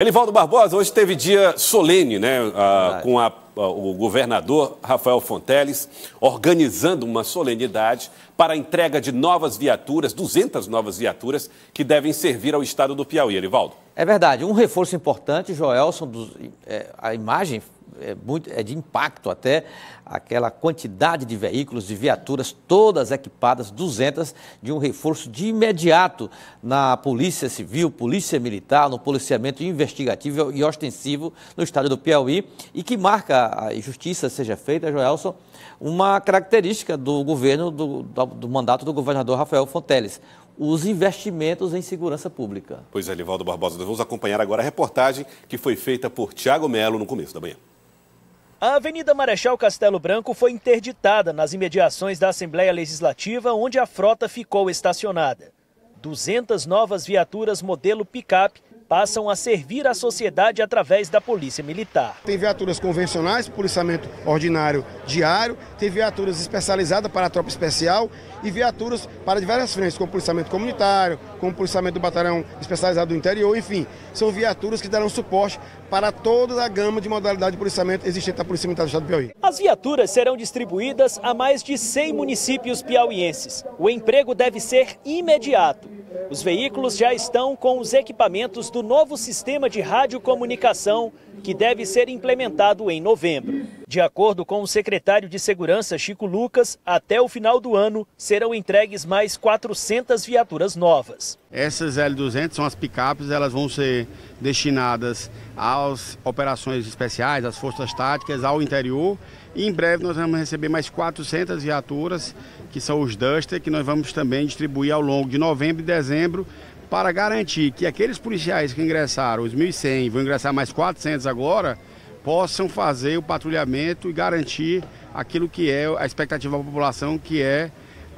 Elivaldo Barbosa, hoje teve dia solene, né? Ah, com a, a, ah, o governador Rafael Fonteles organizando uma solenidade para a entrega de novas viaturas, 200 novas viaturas, que devem servir ao estado do Piauí. Elivaldo. É verdade, um reforço importante, Joelson, é, a imagem é, muito, é de impacto até, aquela quantidade de veículos, de viaturas, todas equipadas, 200, de um reforço de imediato na Polícia Civil, Polícia Militar, no policiamento investigativo e ostensivo no estado do Piauí, e que marca, a justiça seja feita, Joelson, uma característica do governo, do, do, do mandato do governador Rafael Fonteles, os investimentos em segurança pública. Pois é, Livaldo Barbosa, nós vamos acompanhar agora a reportagem que foi feita por Tiago Melo no começo da manhã. A Avenida Marechal Castelo Branco foi interditada nas imediações da Assembleia Legislativa, onde a frota ficou estacionada. 200 novas viaturas modelo picape passam a servir a sociedade através da Polícia Militar. Tem viaturas convencionais, policiamento ordinário diário, tem viaturas especializadas para a tropa especial e viaturas para diversas frentes, como policiamento comunitário, como policiamento do batalhão especializado do interior, enfim. São viaturas que darão suporte para toda a gama de modalidade de policiamento existente na Polícia Militar do Estado do Piauí. As viaturas serão distribuídas a mais de 100 municípios piauienses. O emprego deve ser imediato. Os veículos já estão com os equipamentos do do novo sistema de radiocomunicação que deve ser implementado em novembro. De acordo com o secretário de Segurança, Chico Lucas, até o final do ano serão entregues mais 400 viaturas novas. Essas L200 são as picapes, elas vão ser destinadas às operações especiais, às forças táticas, ao interior. E em breve nós vamos receber mais 400 viaturas, que são os Duster, que nós vamos também distribuir ao longo de novembro e dezembro para garantir que aqueles policiais que ingressaram, os 1.100, vão ingressar mais 400 agora, possam fazer o patrulhamento e garantir aquilo que é a expectativa da população, que é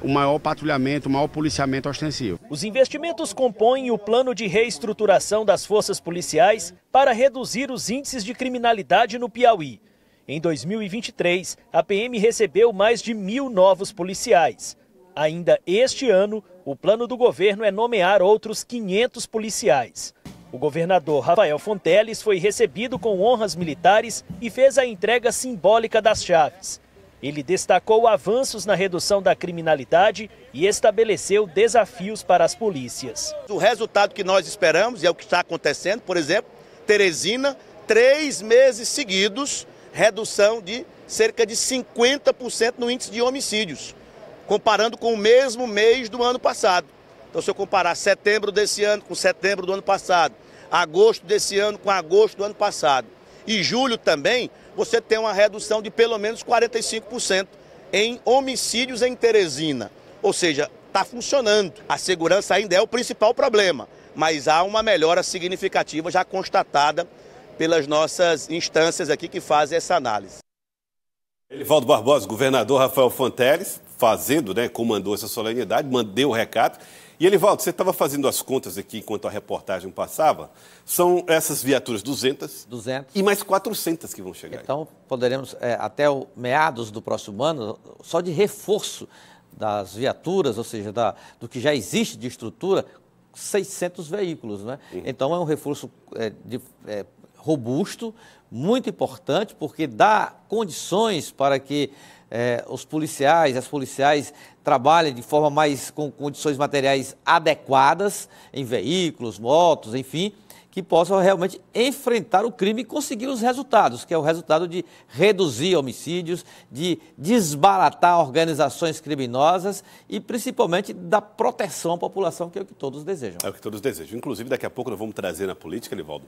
o maior patrulhamento, o maior policiamento ostensivo. Os investimentos compõem o plano de reestruturação das forças policiais para reduzir os índices de criminalidade no Piauí. Em 2023, a PM recebeu mais de mil novos policiais. Ainda este ano, o plano do governo é nomear outros 500 policiais. O governador Rafael Fonteles foi recebido com honras militares e fez a entrega simbólica das chaves. Ele destacou avanços na redução da criminalidade e estabeleceu desafios para as polícias. O resultado que nós esperamos, e é o que está acontecendo, por exemplo, Teresina, três meses seguidos, redução de cerca de 50% no índice de homicídios comparando com o mesmo mês do ano passado. Então, se eu comparar setembro desse ano com setembro do ano passado, agosto desse ano com agosto do ano passado e julho também, você tem uma redução de pelo menos 45% em homicídios em Teresina. Ou seja, está funcionando. A segurança ainda é o principal problema, mas há uma melhora significativa já constatada pelas nossas instâncias aqui que fazem essa análise. Elivaldo Barbosa, governador Rafael Fonteles, fazendo, né, comandou essa solenidade, mandei o recado. E Elivaldo, você estava fazendo as contas aqui enquanto a reportagem passava. São essas viaturas 200. 200. E mais 400 que vão chegar. Então, aí. poderemos, é, até o meados do próximo ano, só de reforço das viaturas, ou seja, da, do que já existe de estrutura, 600 veículos. Né? Uhum. Então, é um reforço é, de, é, robusto, muito importante, porque dá condições para que é, os policiais, as policiais trabalhem de forma mais com condições materiais adequadas em veículos, motos, enfim, que possam realmente enfrentar o crime e conseguir os resultados, que é o resultado de reduzir homicídios, de desbaratar organizações criminosas e principalmente da proteção à população, que é o que todos desejam. É o que todos desejam. Inclusive, daqui a pouco nós vamos trazer na política, Livaldo.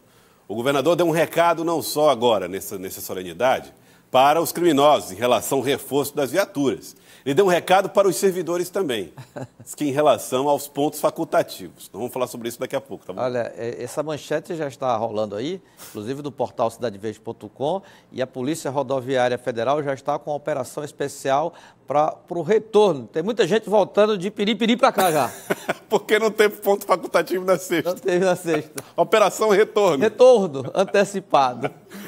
O governador deu um recado não só agora, nessa, nessa solenidade, para os criminosos em relação ao reforço das viaturas. Ele deu um recado para os servidores também, que em relação aos pontos facultativos. Então, vamos falar sobre isso daqui a pouco, tá bom? Olha, é, essa manchete já está rolando aí, inclusive do portal cidadeverde.com, e a Polícia Rodoviária Federal já está com uma operação especial para o retorno. Tem muita gente voltando de Piripiri para cá já. Porque não teve ponto facultativo na sexta. Não teve na sexta. operação Retorno. Retorno antecipado.